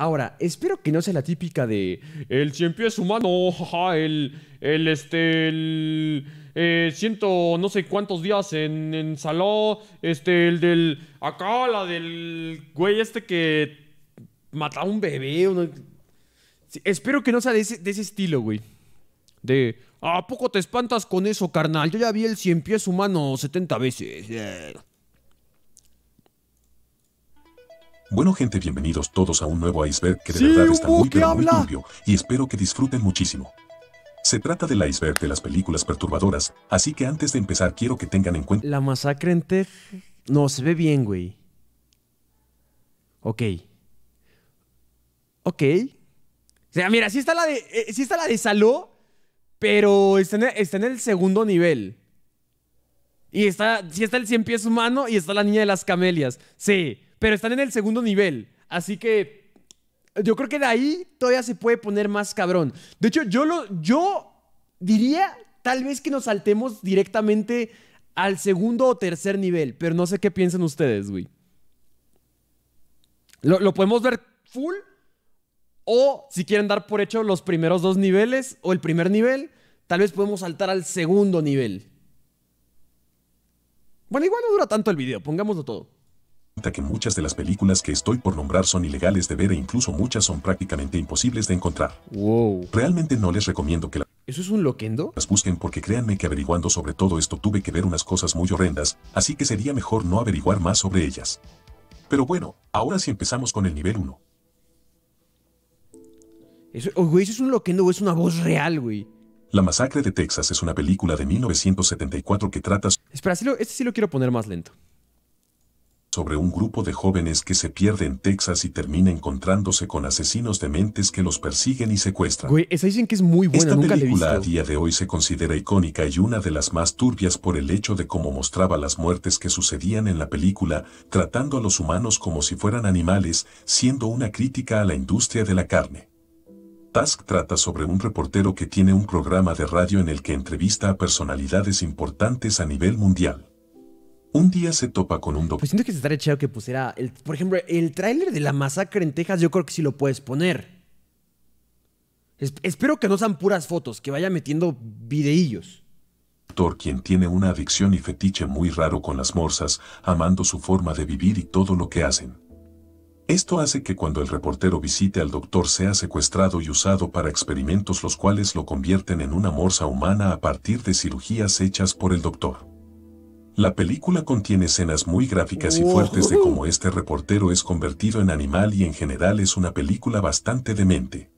Ahora, espero que no sea la típica de. El cien pies humano, jaja, el. El este. El. Eh, no sé cuántos días en, en salón, Este, el del. Acá, la del. Güey, este que. Mataba un bebé. espero que no sea de ese, estilo, güey. De. ¿A poco te espantas con eso, carnal? Yo ya vi el cien pies humano 70 veces. Bueno gente, bienvenidos todos a un nuevo iceberg que de verdad está uh, muy pero muy limpio. y espero que disfruten muchísimo. Se trata del iceberg de las películas perturbadoras, así que antes de empezar quiero que tengan en cuenta... La masacre en Tef... No, se ve bien, güey. Ok. Ok. O sea, mira, sí está la de, eh, está la de Saló, pero está en, el, segundo nivel. Y está, sí está el cien pies humano y está la niña de las camelias. Sí pero están en el segundo nivel. Así que yo creo que de ahí todavía se puede poner más cabrón. De hecho, yo, lo, yo diría tal vez que nos saltemos directamente al segundo o tercer nivel, pero no sé qué piensan ustedes, güey. Lo, lo podemos ver full o si quieren dar por hecho los primeros dos niveles o el primer nivel, tal vez podemos saltar al segundo nivel. Bueno, igual no dura tanto el video, pongámoslo todo que muchas de las películas que estoy por nombrar son ilegales de ver e incluso muchas son prácticamente imposibles de encontrar. Wow. Realmente no les recomiendo que la es un loquendo? Las busquen porque créanme que averiguando sobre todo esto tuve que ver unas cosas muy horrendas, así que sería mejor no averiguar más sobre ellas. Pero bueno, ahora sí empezamos con el nivel 1. Eso, oh, eso es un loquendo es una voz real, güey. La masacre de Texas es una película de 1974 que trata... Espera, este sí lo quiero poner más lento sobre un grupo de jóvenes que se pierde en Texas y termina encontrándose con asesinos dementes que los persiguen y secuestran. esa dicen que es muy buena, Esta película a día de hoy se considera icónica y una de las más turbias por el hecho de cómo mostraba las muertes que sucedían en la película, tratando a los humanos como si fueran animales, siendo una crítica a la industria de la carne. Task trata sobre un reportero que tiene un programa de radio en el que entrevista a personalidades importantes a nivel mundial un día se topa con un doctor. Pues siento que se estaría chido que pusiera, el, por ejemplo, el tráiler de la masacre en Texas, yo creo que sí lo puedes poner. espero que no sean puras fotos, que vaya metiendo videillos. Doctor, quien tiene una adicción y fetiche muy raro con las morsas, amando su forma de vivir y todo lo que hacen. Esto hace que cuando el reportero visite al doctor sea secuestrado y usado para experimentos los cuales lo convierten en una morsa humana a partir de cirugías hechas por el doctor. La película contiene escenas muy gráficas y fuertes de cómo este reportero es convertido en animal y en general es una película bastante demente.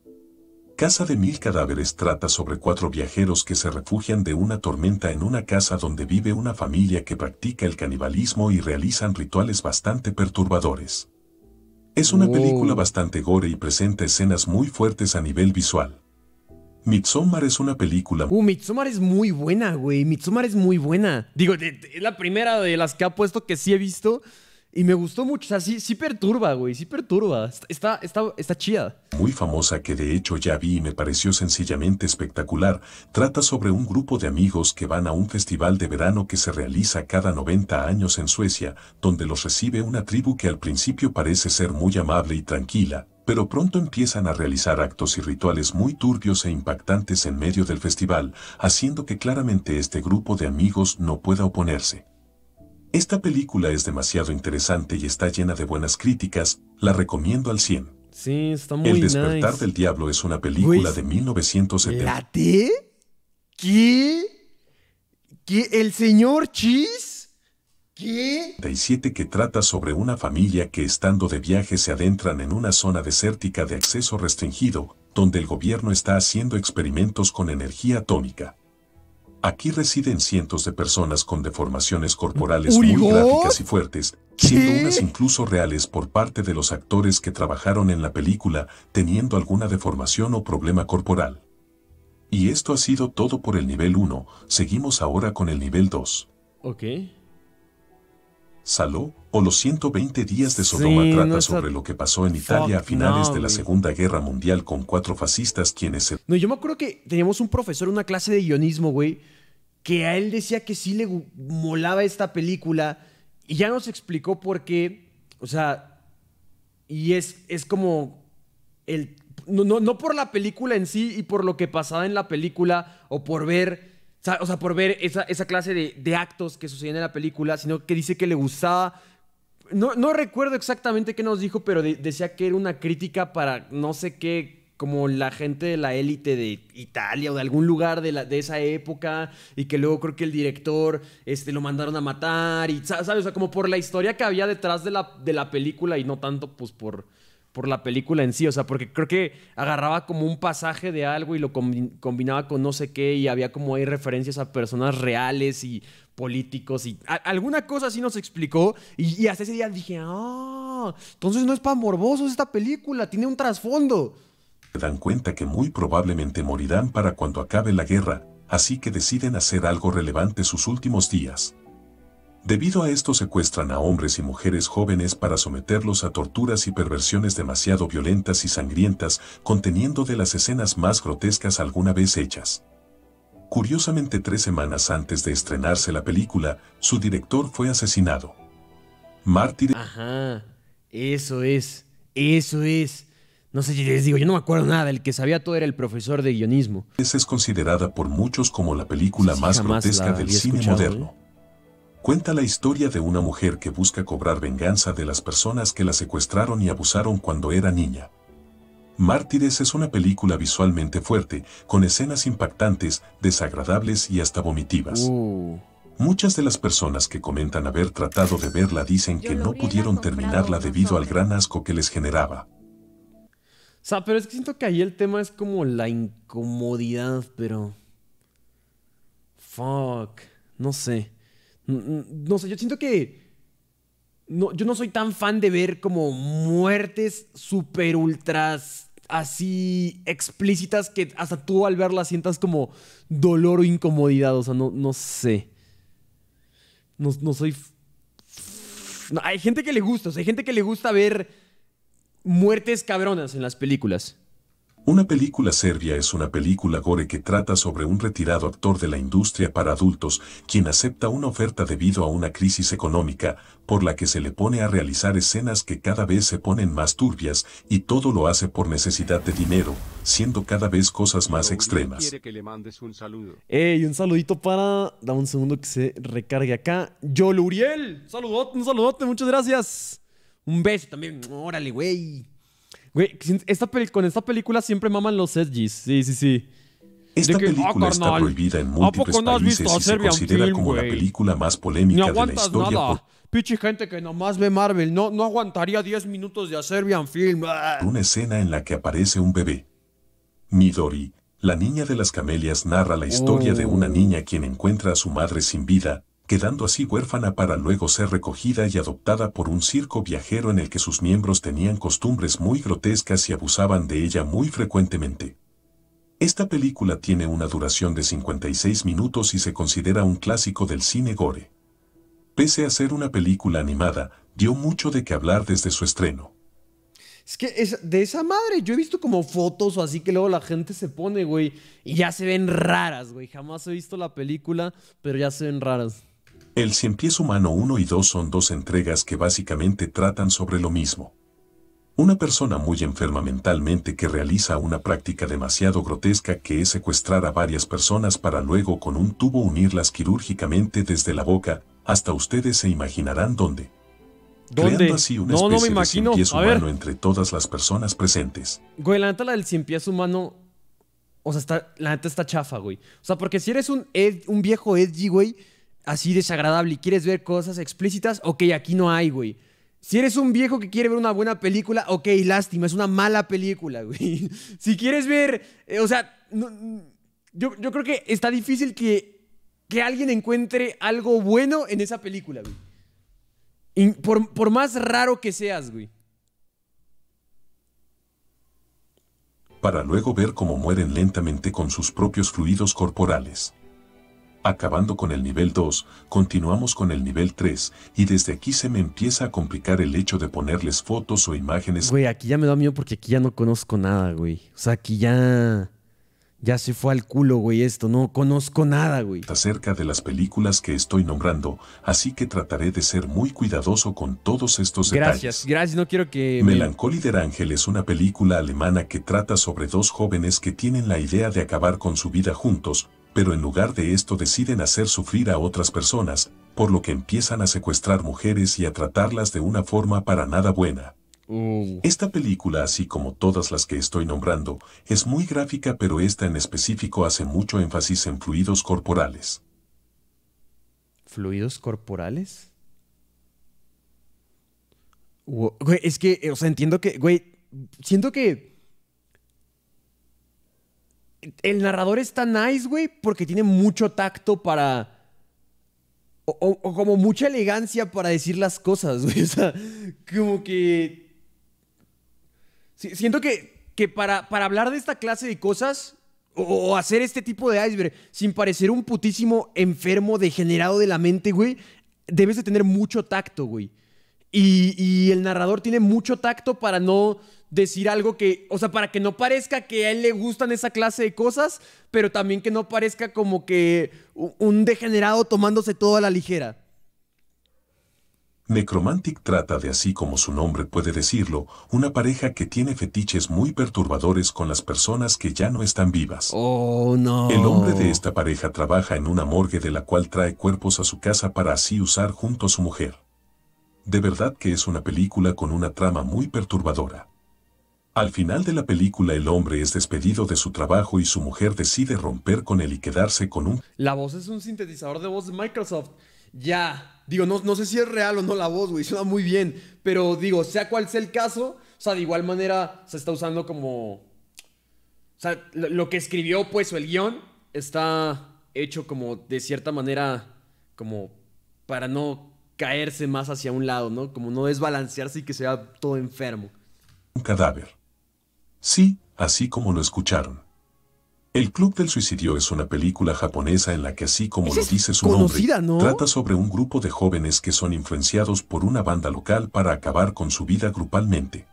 Casa de Mil Cadáveres trata sobre cuatro viajeros que se refugian de una tormenta en una casa donde vive una familia que practica el canibalismo y realizan rituales bastante perturbadores. Es una película bastante gore y presenta escenas muy fuertes a nivel visual. Midsommar es una película. Uh, Midsommar es muy buena, güey. Midsommar es muy buena. Digo, es la primera de las que ha puesto que sí he visto. Y me gustó mucho. O sea, sí, sí perturba, güey. Sí perturba. Está, está, está chida. Muy famosa que de hecho ya vi y me pareció sencillamente espectacular. Trata sobre un grupo de amigos que van a un festival de verano que se realiza cada 90 años en Suecia, donde los recibe una tribu que al principio parece ser muy amable y tranquila, pero pronto empiezan a realizar actos y rituales muy turbios e impactantes en medio del festival, haciendo que claramente este grupo de amigos no pueda oponerse. Esta película es demasiado interesante y está llena de buenas críticas, la recomiendo al 100. El despertar del diablo es una película de 1970. ¿La ¿Qué? ¿Qué? ¿El señor Cheese? 37 que trata sobre una familia que estando de viaje se adentran en una zona desértica de acceso restringido, donde el gobierno está haciendo experimentos con energía atómica. Aquí residen cientos de personas con deformaciones corporales muy gráficas y fuertes, siendo unas incluso reales por parte de los actores que trabajaron en la película teniendo alguna deformación o problema corporal. Y esto ha sido todo por el nivel 1, seguimos ahora con el nivel 2. Ok. Saló, o los 120 días de Sodoma trata sobre lo que pasó en Italia a finales de la Segunda Guerra Mundial con cuatro fascistas quienes No, yo me acuerdo que teníamos un profesor, una clase de guionismo, güey, que a él decía que sí le molaba esta película y ya nos explicó por qué, o sea, y es, es como el... no por la película en sí y por lo que pasaba en la película o por ver o sea, por ver esa, esa clase de, actos que sucedían en la película, sino que dice que le gustaba. No, no recuerdo exactamente qué nos dijo, pero decía que era una crítica para no sé qué, como la gente de la élite de Italia o de algún lugar de, la, de esa época, y que luego creo que el director este, lo mandaron a matar, y, ¿sabes? O sea, como por la historia que había detrás de la, de la película y no tanto, pues, por por la película en sí, o sea, porque creo que agarraba como un pasaje de algo y lo combinaba con no sé qué y había como ahí referencias a personas reales y políticos y alguna cosa así nos explicó y, y, hasta ese día dije, ah, entonces no es para morbosos esta película, tiene un trasfondo. Se dan cuenta que muy probablemente morirán para cuando acabe la guerra, así que deciden hacer algo relevante sus últimos días. Debido a esto secuestran a hombres y mujeres jóvenes para someterlos a torturas y perversiones demasiado violentas y sangrientas, conteniendo de las escenas más grotescas alguna vez hechas. Curiosamente tres semanas antes de estrenarse la película, su director fue asesinado. Mártir... Ajá, eso es, eso es. No sé si les digo, yo no me acuerdo nada, el que sabía todo era el profesor de guionismo. Es considerada por muchos como la película más grotesca del cine moderno. ¿eh? cuenta la historia de una mujer que busca cobrar venganza de las personas que la secuestraron y abusaron cuando era niña. Mártires es una película visualmente fuerte, con escenas impactantes, desagradables y hasta vomitivas. Uh. Muchas de las personas que comentan haber tratado de verla dicen que no pudieron terminarla debido al gran asco que les generaba. O sea, pero es que siento que ahí el tema es como la incomodidad, pero... Fuck, no sé. No sé, yo siento que. yo no soy tan fan de ver como muertes super ultras así explícitas que hasta tú al verlas sientas como dolor o incomodidad. O sea, no, no sé. No, soy. hay gente que le gusta, hay gente que le gusta ver muertes cabronas en las películas. Una película serbia es una película gore que trata sobre un retirado actor de la industria para adultos quien acepta una oferta debido a una crisis económica por la que se le pone a realizar escenas que cada vez se ponen más turbias y todo lo hace por necesidad de dinero, siendo cada vez cosas más extremas. Quiere que le mandes un saludo. Ey, un saludito para... Dame un segundo que se recargue acá. Yo un saludote, un saludote, muchas gracias. Un beso también. Órale, güey. Güey, esta con esta película siempre maman los edgys. Sí, sí, sí. Esta ah, película está prohibida en múltiples países y se considera como la película más polémica de la historia. Nada. Pichi gente que nomás ve Marvel, no, no aguantaría 10 minutos de Serbian Film. Ah. Una escena en la que aparece un bebé. Midori, la niña de las camelias, narra la historia de una oh. niña quien encuentra a su madre sin vida, quedando así huérfana para luego ser recogida y adoptada por un circo viajero en el que sus miembros tenían costumbres muy grotescas y abusaban de ella muy frecuentemente. Esta película tiene una duración de 56 minutos y se considera un clásico del cine gore. Pese a ser una película animada, dio mucho de qué hablar desde su estreno. Es que de esa madre, yo he visto como fotos o así que luego la gente se pone, güey, y ya se ven raras, güey. Jamás he visto la película, pero ya se ven raras. El pies Humano 1 y 2 son dos entregas que básicamente tratan sobre lo mismo. Una persona muy enferma mentalmente que realiza una práctica demasiado grotesca que es secuestrar a varias personas para luego con un tubo unirlas quirúrgicamente desde la boca, hasta ustedes se imaginarán dónde. ¿Dónde? Creando así una no, especie me imagino. de cien humano entre todas las personas presentes. Güey, la neta la del cien pies humano. O sea, está, la neta está chafa, güey. O sea, porque si eres un, un viejo Edgy, güey así desagradable y quieres ver cosas explícitas, ok, aquí no hay, güey. Si eres un viejo que quiere ver una buena película, ok, lástima, es una mala película, güey. Si quieres ver, eh, o sea, yo, creo que está difícil que, alguien encuentre algo bueno en esa película, güey. por, por más raro que seas, güey. Para luego ver cómo mueren lentamente con sus propios fluidos corporales. Acabando con el nivel 2, continuamos con el nivel 3 y desde aquí se me empieza a complicar el hecho de ponerles fotos o imágenes. Güey, aquí ya me da miedo porque aquí ya no conozco nada, güey. O sea, aquí ya... Ya se fue al culo, güey, esto. No conozco nada, güey. Acerca de las películas que estoy nombrando, así que trataré de ser muy cuidadoso con todos estos gracias, detalles. Gracias, gracias. No quiero que... Melancholy de Ángel es una película alemana que trata sobre dos jóvenes que tienen la idea de acabar con su vida juntos, pero en lugar de esto deciden hacer sufrir a otras personas, por lo que empiezan a secuestrar mujeres y a tratarlas de una forma para nada buena. Uh. Esta película, así como todas las que estoy nombrando, es muy gráfica pero esta en específico hace mucho énfasis en fluidos corporales. ¿Fluidos corporales? Güey, es que, o sea, entiendo que, güey, siento que el narrador es tan nice, güey, porque tiene mucho tacto para... O, como mucha elegancia para decir las cosas, güey. O sea, como que... siento que, que para, para hablar de esta clase de cosas o, hacer este tipo de iceberg sin parecer un putísimo enfermo degenerado de la mente, güey, debes de tener mucho tacto, güey. y el narrador tiene mucho tacto para no decir algo que, o sea, para que no parezca que a él le gustan esa clase de cosas, pero también que no parezca como que un degenerado tomándose todo a la ligera. Necromantic trata de así como su nombre puede decirlo, una pareja que tiene fetiches muy perturbadores con las personas que ya no están vivas. Oh, no. El hombre de esta pareja trabaja en una morgue de la cual trae cuerpos a su casa para así usar junto a su mujer. De verdad que es una película con una trama muy perturbadora. Al final de la película el hombre es despedido de su trabajo y su mujer decide romper con él y quedarse con un... La voz es un sintetizador de voz de Microsoft. Ya, digo, no, no sé si es real o no la voz, güey, suena muy bien, pero digo, sea cual sea el caso, o sea, de igual manera se está usando como... O sea, lo que escribió, pues, el guión está hecho como de cierta manera, como para no caerse más hacia un lado, ¿no? Como no desbalancearse y que sea todo enfermo. Un cadáver Sí, así como lo escucharon. El Club del Suicidio es una película japonesa en la que así como lo dice su nombre, trata sobre un grupo de jóvenes que son influenciados por una banda local para acabar con su vida grupalmente.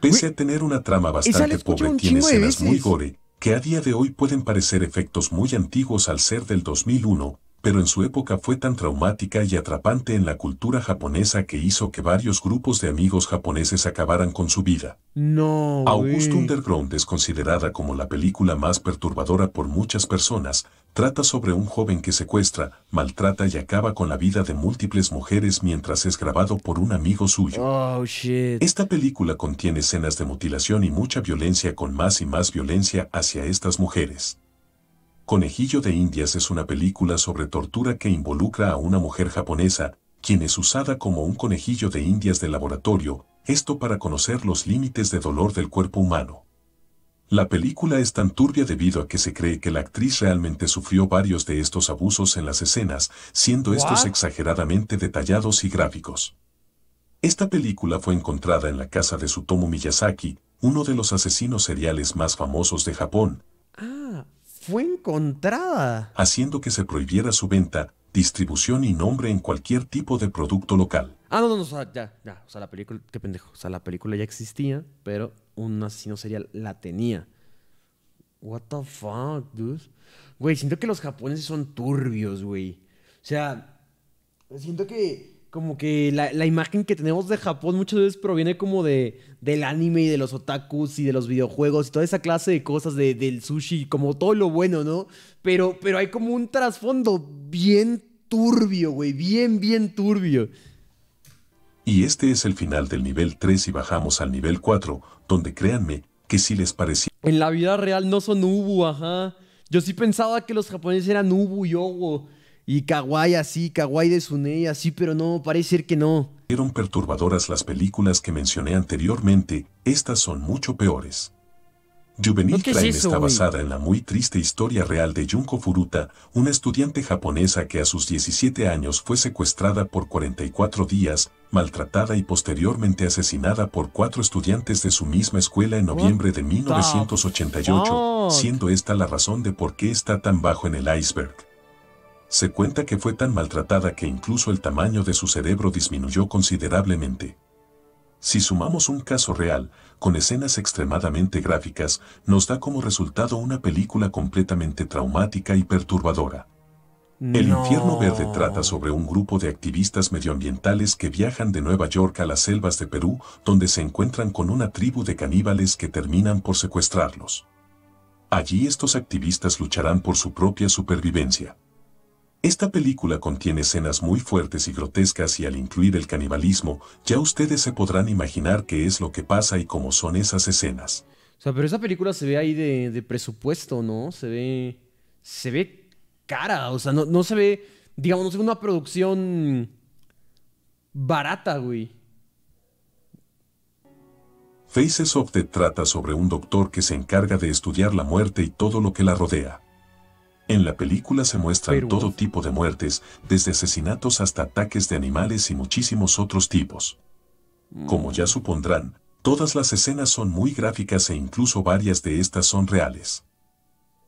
Pese a tener una trama bastante pobre, tiene escenas muy gore, que a día de hoy pueden parecer efectos muy antiguos al ser del 2001, pero en su época fue tan traumática y atrapante en la cultura japonesa que hizo que varios grupos de amigos japoneses acabaran con su vida. No. Augusto Underground es considerada como la película más perturbadora por muchas personas. Trata sobre un joven que secuestra, maltrata y acaba con la vida de múltiples mujeres mientras es grabado por un amigo suyo. Oh, shit. Esta película contiene escenas de mutilación y mucha violencia con más y más violencia hacia estas mujeres. Conejillo de Indias es una película sobre tortura que involucra a una mujer japonesa, quien es usada como un conejillo de Indias de laboratorio, esto para conocer los límites de dolor del cuerpo humano. La película es tan turbia debido a que se cree que la actriz realmente sufrió varios de estos abusos en las escenas, siendo estos exageradamente detallados y gráficos. Esta película fue encontrada en la casa de Sutomo Miyazaki, uno de los asesinos seriales más famosos de Japón. Ah fue encontrada. Haciendo que se prohibiera su venta, distribución y nombre en cualquier tipo de producto local. Ah, no, no, no, o sea, ya, ya, o sea, la película, qué pendejo, o sea, la película ya existía, pero un asesino serial la tenía. What the fuck, dude. Güey, siento que los japoneses son turbios, güey. O sea, siento que como que la, imagen que tenemos de Japón muchas veces proviene como de del anime y de los otakus y de los videojuegos y toda esa clase de cosas del sushi, como todo lo bueno, ¿no? Pero, pero hay como un trasfondo bien turbio, güey, bien, bien turbio. Y este es el final del nivel 3 y bajamos al nivel 4, donde créanme que si les parecía... En la vida real no son Ubu, ajá. Yo sí pensaba que los japoneses eran Ubu y Owo. Y kawaii así, kawaii de Sunei así, pero no, parece ser que no. Fueron perturbadoras las películas que mencioné anteriormente, estas son mucho peores. Juvenil Crime está basada en la muy triste historia real de Junko Furuta, una estudiante japonesa que a sus 17 años fue secuestrada por 44 días, maltratada y posteriormente asesinada por cuatro estudiantes de su misma escuela en noviembre de 1988, siendo esta la razón de por qué está tan bajo en el iceberg. Se cuenta que fue tan maltratada que incluso el tamaño de su cerebro disminuyó considerablemente. Si sumamos un caso real, con escenas extremadamente gráficas, nos da como resultado una película completamente traumática y perturbadora. El infierno verde trata sobre un grupo de activistas medioambientales que viajan de Nueva York a las selvas de Perú, donde se encuentran con una tribu de caníbales que terminan por secuestrarlos. Allí estos activistas lucharán por su propia supervivencia. Esta película contiene escenas muy fuertes y grotescas y al incluir el canibalismo, ya ustedes se podrán imaginar qué es lo que pasa y cómo son esas escenas. O sea, pero esa película se ve ahí de, presupuesto, ¿no? Se ve. Se ve cara, o sea, no, no se ve. Digamos, no se una producción. barata, güey. Faces of Death trata sobre un doctor que se encarga de estudiar la muerte y todo lo que la rodea. En la película se muestran todo tipo de muertes, desde asesinatos hasta ataques de animales y muchísimos otros tipos. Mm. Como ya supondrán, todas las escenas son muy gráficas e incluso varias de estas son reales.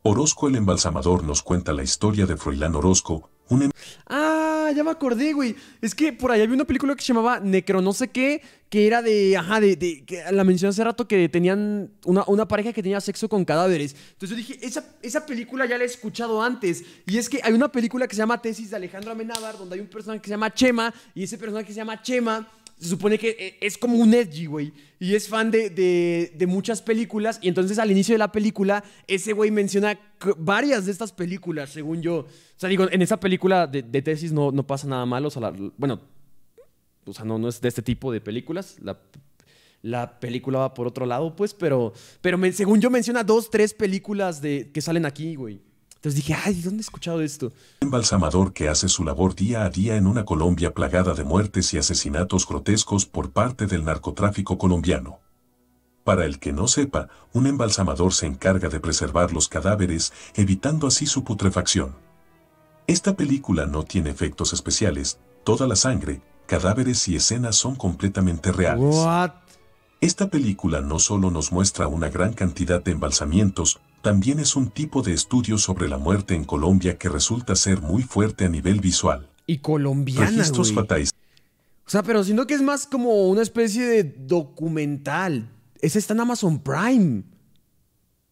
Orozco el embalsamador nos cuenta la historia de Froilán Orozco, Em- ah, ya me acordé, güey. Es que por ahí había una película que se llamaba Necro no sé qué, que era de, ajá, de, que la mencioné hace rato que tenían una, pareja que tenía sexo con cadáveres. Entonces yo dije, esa, esa película ya la he escuchado antes. Y es que hay una película que se llama Tesis de Alejandro Amenábar, donde hay un personaje que se llama Chema, y ese personaje que se llama Chema se supone que eh, es como un edgy, güey. Y es fan de, muchas películas. Y entonces al inicio de la película, ese güey menciona varias de estas películas, según yo. O sea, digo, en esa película de, tesis no, no, pasa nada malo. O sea, bueno, o sea, no, no es de este tipo de películas. La, película va por otro lado, pues, pero, pero según yo menciona dos, tres películas de, que salen aquí, güey. Entonces dije, ay, ¿dónde he escuchado esto? Embalsamador que hace su labor día a día en una Colombia plagada de muertes y asesinatos grotescos por parte del narcotráfico colombiano. Para el que no sepa, un embalsamador se encarga de preservar los cadáveres, evitando así su putrefacción. Esta película no tiene efectos especiales, toda la sangre, cadáveres y escenas son completamente reales. Esta película no solo nos muestra una gran cantidad de embalsamientos, también es un tipo de estudio sobre la muerte en Colombia que resulta ser muy fuerte a nivel visual. Y colombiana, Registros O sea, pero sino que es más como una especie de documental. Ese está en Amazon Prime.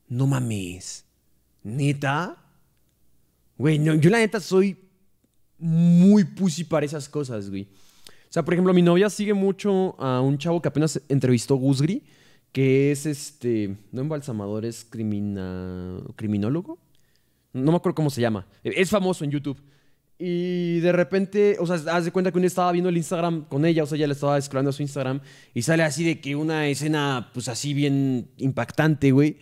No mames. ¿Neta? Güey, yo la neta soy muy pussy para esas cosas, güey. O sea, por ejemplo, mi novia sigue mucho a un chavo que apenas entrevistó Guzgri que es este, no embalsamador, es criminólogo. No me acuerdo cómo se llama. Es famoso en YouTube. Y de repente, o sea, haz de cuenta que uno estaba viendo el Instagram con ella, o sea, ella le estaba a su Instagram y sale así de que una escena, pues así bien impactante, güey.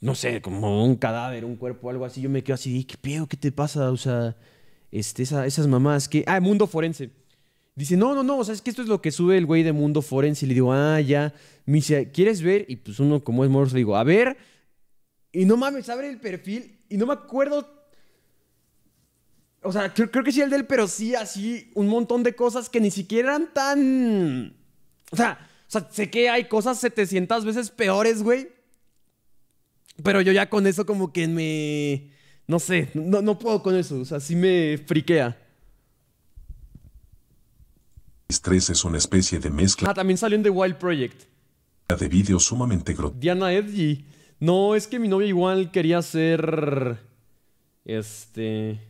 No sé, como un cadáver, un cuerpo, algo así. Yo me quedo así, ¿qué pedo? ¿Qué te pasa? O sea, este, esas mamás que. Ah, mundo forense. Dice, no, no, no, o sea, es que esto es lo que sube el güey de Mundo Forense. Y le digo, ah, ya. Me dice, ¿quieres ver? Y pues uno como es morso, le digo, a ver. Y no mames, abre el perfil y no me acuerdo. O sea, creo, que sí el del, pero sí así un montón de cosas que ni siquiera eran tan... O sea, sé que hay cosas 700 veces peores, güey. Pero yo ya con eso como que me... No sé, no, no puedo con eso. O sea, sí me friquea. Estrés es una especie de mezcla. Ah, también salió en The Wild Project. De vídeo sumamente grotesco. Diana Edgy. No, es que mi novia igual quería ser. Este.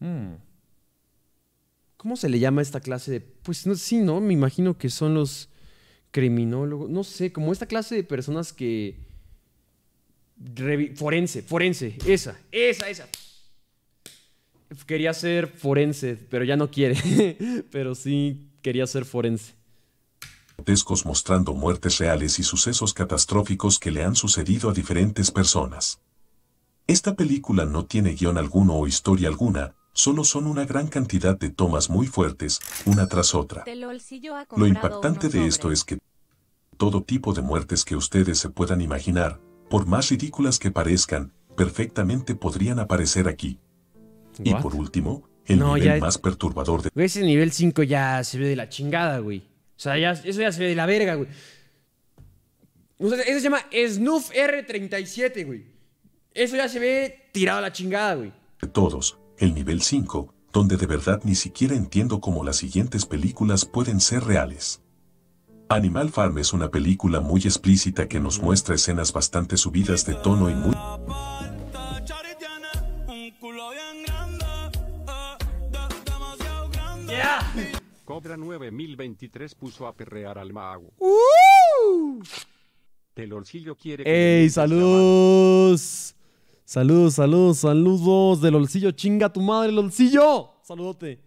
Hmm. ¿Cómo se le llama esta clase de.? Pues no, sí, ¿no? Me imagino que son los criminólogos. No sé, como esta clase de personas que. Forense, forense, esa, esa, esa quería ser forense, pero ya no quiere. pero sí quería ser forense. mostrando muertes reales y sucesos catastróficos que le han sucedido a diferentes personas. Esta película no tiene guión alguno o historia alguna, solo son una gran cantidad de tomas muy fuertes, una tras otra. Lo impactante de esto es que todo tipo de muertes que ustedes se puedan imaginar, por más ridículas que parezcan, perfectamente podrían aparecer aquí. Y por último, el nivel más perturbador de. ese nivel 5 ya se ve de la chingada, güey. O sea, ya, eso ya se ve de la verga, güey. eso se llama Snoof R37, güey. Eso ya se ve tirado a la chingada, güey. De todos, el nivel 5, donde de verdad ni siquiera entiendo cómo las siguientes películas pueden ser reales. Animal Farm es una película muy explícita que nos muestra escenas bastante subidas de tono y muy... Cobra 9023 puso a perrear al mago. ¡Uh! quiere. ¡Ey, saludos! Saludos, saludos, saludos del olcillo. Chinga tu madre, el olcillo. Saludote.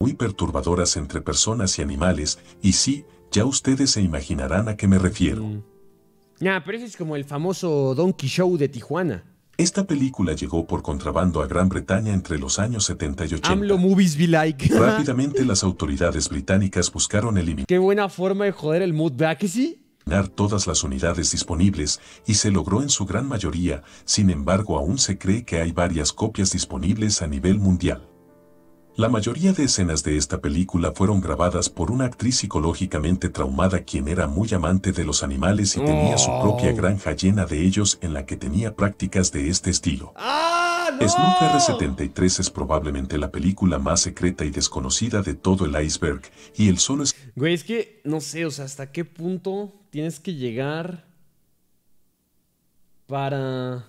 Muy perturbadoras entre personas y animales, y sí, ya ustedes se imaginarán a qué me refiero. ya mm. Nah, pero eso es como el famoso Donkey Show de Tijuana. Esta película llegó por contrabando a Gran Bretaña entre los años 70 y 80. AMLO movies Rápidamente las autoridades británicas buscaron eliminar. Qué buena forma de joder el mood, todas las unidades disponibles y se logró en su gran mayoría, sin embargo aún se cree que hay varias copias disponibles a nivel mundial. La mayoría de escenas de esta película fueron grabadas por una actriz psicológicamente traumada quien era muy amante de los animales y tenía su propia granja llena de ellos en la que tenía prácticas de este estilo. Ah, Snoop R73 es probablemente la película más secreta y desconocida de todo el iceberg y el solo es... Güey, es que no sé, o sea, hasta qué punto tienes que llegar para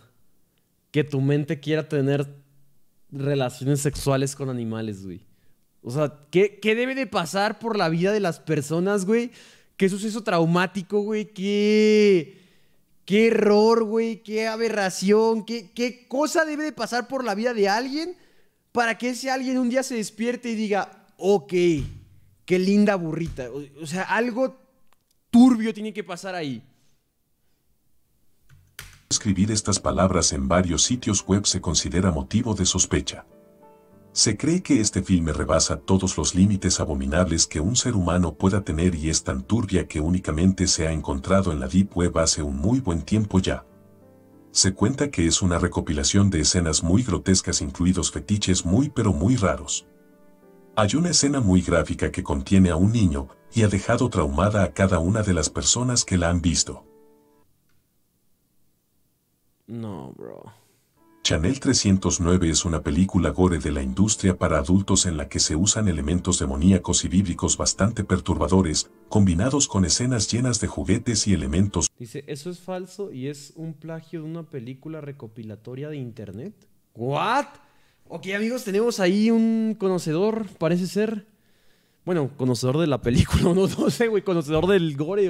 que tu mente quiera tener relaciones sexuales con animales, güey. O sea, ¿qué, debe de pasar por la vida de las personas, güey? ¿Qué suceso traumático, güey? ¿Qué, qué error, güey? ¿Qué aberración? ¿Qué, ¿Qué cosa debe de pasar por la vida de alguien para que ese alguien un día se despierte y diga, ok, qué linda burrita? o sea, algo turbio tiene que pasar ahí. Escribir estas palabras en varios sitios web se considera motivo de sospecha. Se cree que este filme rebasa todos los límites abominables que un ser humano pueda tener y es tan turbia que únicamente se ha encontrado en la Deep Web hace un muy buen tiempo ya. Se cuenta que es una recopilación de escenas muy grotescas incluidos fetiches muy pero muy raros. Hay una escena muy gráfica que contiene a un niño y ha dejado traumada a cada una de las personas que la han visto. No, bro. Chanel 309 es una película gore de la industria para adultos en la que se usan elementos demoníacos y bíblicos bastante perturbadores, combinados con escenas llenas de juguetes y elementos. Dice, eso es falso y es un plagio de una película recopilatoria de internet. ¿What? Ok, amigos, tenemos ahí un conocedor, parece ser. Bueno, conocedor de la película, no, no sé, güey, conocedor del gore,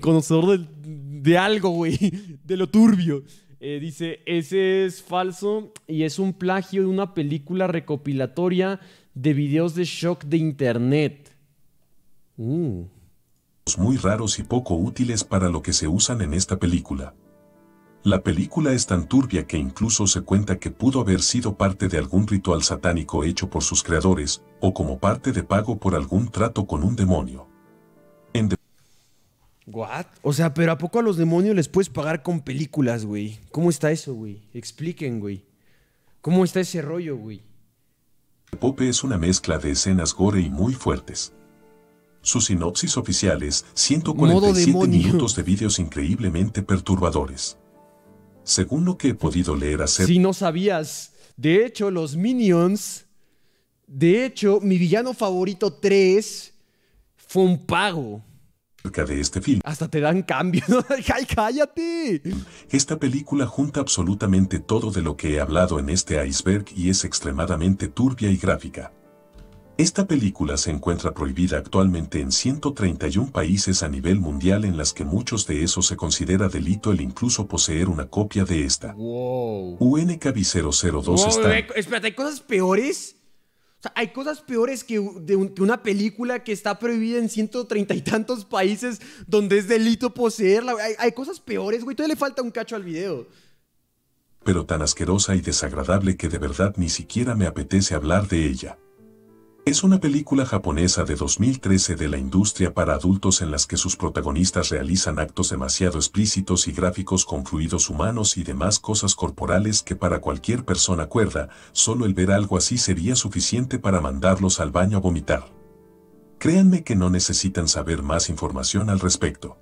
conocedor de algo, güey, de lo turbio. Eh, dice, ese es falso y es un plagio de una película recopilatoria de videos de shock de internet. Mm. Muy raros y poco útiles para lo que se usan en esta película. La película es tan turbia que incluso se cuenta que pudo haber sido parte de algún ritual satánico hecho por sus creadores, o como parte de pago por algún trato con un demonio. ¿What? O sea, pero ¿a poco a los demonios les puedes pagar con películas, güey? ¿Cómo está eso, güey? Expliquen, güey. ¿Cómo está ese rollo, güey? Pope es una mezcla de escenas gore y muy fuertes. Sus sinopsis oficiales, 147 minutos de vídeos increíblemente perturbadores. Según lo que he podido leer hacer... Si no sabías, de hecho, los Minions... De hecho, mi villano favorito 3 fue un pago de este film. Hasta te dan cambio! ¡Ay, cállate! Esta película junta absolutamente todo de lo que he hablado en este iceberg y es extremadamente turbia y gráfica. Esta película se encuentra prohibida actualmente en 131 países a nivel mundial en las que muchos de esos se considera delito el incluso poseer una copia de esta. Wow. UNKB 002 está... Espérate, ¿hay cosas peores? hay cosas peores que, una película que está prohibida en 130 y tantos países donde es delito poseerla. Hay, hay cosas peores, güey. Todavía le falta un cacho al video. Pero tan asquerosa y desagradable que de verdad ni siquiera me apetece hablar de ella. Es una película japonesa de 2013 de la industria para adultos en las que sus protagonistas realizan actos demasiado explícitos y gráficos con fluidos humanos y demás cosas corporales que para cualquier persona cuerda, solo el ver algo así sería suficiente para mandarlos al baño a vomitar. Créanme que no necesitan saber más información al respecto.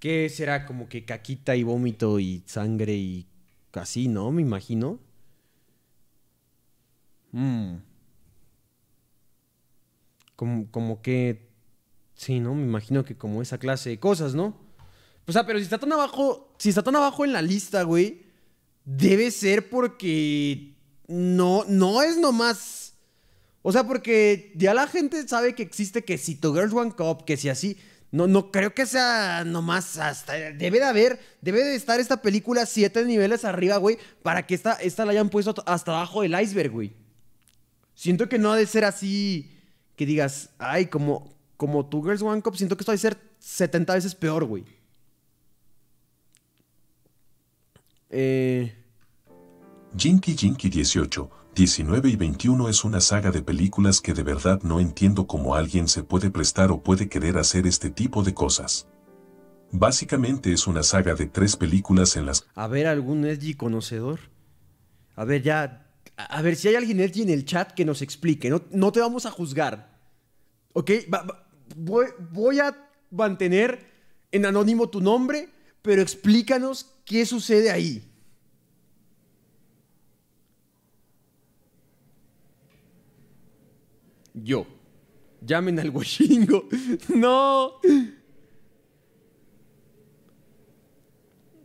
¿Qué será como que caquita y vómito y sangre y casi no? Me imagino. Mmm como, como que, sí, ¿no? Me imagino que como esa clase de cosas, ¿no? O sea, pero si está tan abajo, si está tan abajo en la lista, güey, debe ser porque no, no es nomás. O sea, porque ya la gente sabe que existe que si To Girls One Cup, que si así. No, no creo que sea nomás hasta. Debe de haber, debe de estar esta película siete niveles arriba, güey, para que esta, esta la hayan puesto hasta abajo del iceberg, güey. Siento que no ha de ser así que digas, ay, como, como tu Girls One Cup, siento que esto va a ser 70 veces peor, güey. Eh... Jinky Jinky 18, 19 y 21 es una saga de películas que de verdad no entiendo cómo alguien se puede prestar o puede querer hacer este tipo de cosas. Básicamente es una saga de tres películas en las... A ver, algún Edgy conocedor. A ver, ya, a ver si hay alguien en el chat que nos explique. No, te vamos a juzgar. ¿Ok? voy, a mantener en anónimo tu nombre, pero explícanos qué sucede ahí. Yo. Llamen al guachingo. No.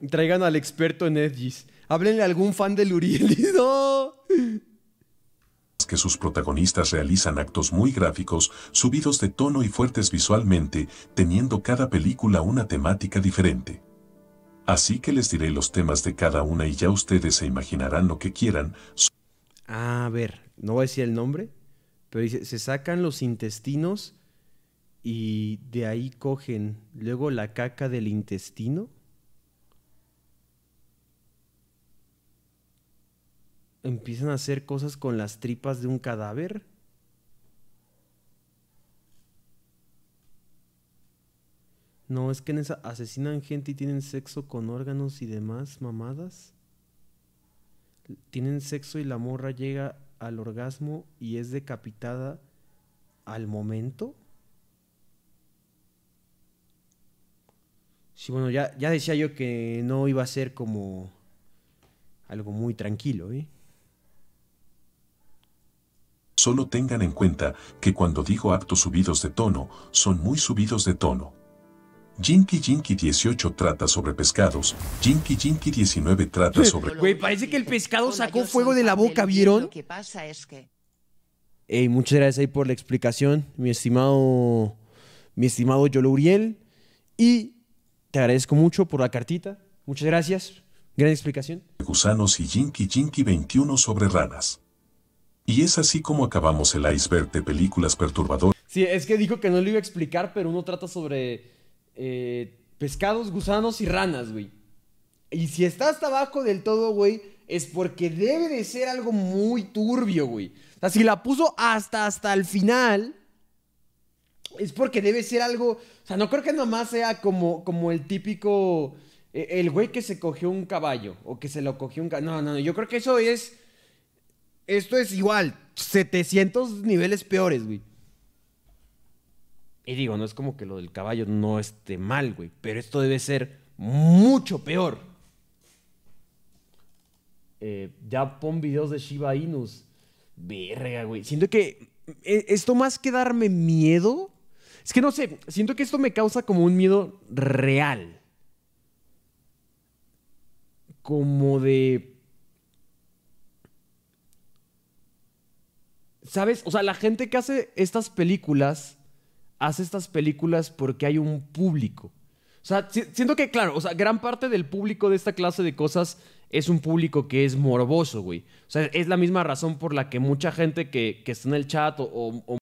Traigan al experto en edgys. Háblenle a algún fan del Uriel. Que sus protagonistas realizan actos muy gráficos, subidos de tono y fuertes visualmente, teniendo cada película una temática diferente. Así que les diré los temas de cada una y ya ustedes se imaginarán lo que quieran. Ah, a ver, no voy a decir el nombre, pero dice, se sacan los intestinos y de ahí cogen luego la caca del intestino empiezan a hacer cosas con las tripas de un cadáver. No, es que en esa asesinan gente y tienen sexo con órganos y demás mamadas. Tienen sexo y la morra llega al orgasmo y es decapitada al momento. Sí, bueno, ya, ya decía yo que no iba a ser como algo muy tranquilo, ¿eh? Solo tengan en cuenta que cuando digo actos subidos de tono, son muy subidos de tono. Jinky Jinky 18 trata sobre pescados. Jinky Jinky 19 trata sobre... Güey, parece que el pescado sacó fuego de la boca, ¿vieron? Lo que pasa es que... Hey, muchas gracias por la explicación, mi estimado, mi estimado Yolo Uriel. Y te agradezco mucho por la cartita. Muchas gracias. Gran explicación. Gusanos y Jinky Jinky 21 sobre ranas. Y es así como acabamos el iceberg de películas perturbadoras. Sí, es que dijo que no lo iba a explicar, pero uno trata sobre eh, pescados, gusanos y ranas, güey. Y si está hasta abajo del todo, güey, es porque debe de ser algo muy turbio, güey. O sea, si la puso hasta, hasta el final, es porque debe ser algo... O sea, no creo que nomás sea como, como el típico... Eh, el güey que se cogió un caballo o que se lo cogió un... No, no, no, yo creo que eso es esto es igual, 700 niveles peores, güey. Y digo, no es como que lo del caballo no esté mal, güey, pero esto debe ser mucho peor. Eh, ya pon videos de Shiba Inus. Verga, güey. Siento que e, esto más que darme miedo, es que no sé, siento que esto me causa como un miedo real. Como de ¿Sabes? O sea, la gente que hace estas películas, hace estas películas porque hay un público. O sea, siento que, claro, o sea, gran parte del público de esta clase de cosas es un público que es morboso, güey. O sea, es la misma razón por la que mucha gente que, está en el chat o